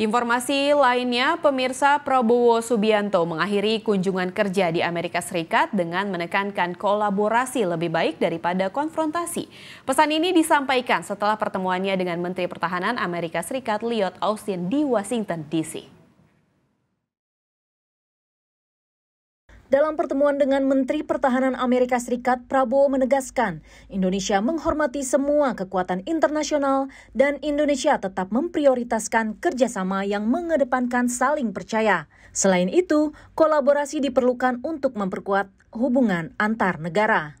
Informasi lainnya, pemirsa Prabowo Subianto mengakhiri kunjungan kerja di Amerika Serikat dengan menekankan kolaborasi lebih baik daripada konfrontasi. Pesan ini disampaikan setelah pertemuannya dengan Menteri Pertahanan Amerika Serikat Lloyd Austin di Washington DC. Dalam pertemuan dengan Menteri Pertahanan Amerika Serikat, Prabowo menegaskan Indonesia menghormati semua kekuatan internasional dan Indonesia tetap memprioritaskan kerjasama yang mengedepankan saling percaya. Selain itu, kolaborasi diperlukan untuk memperkuat hubungan antar negara.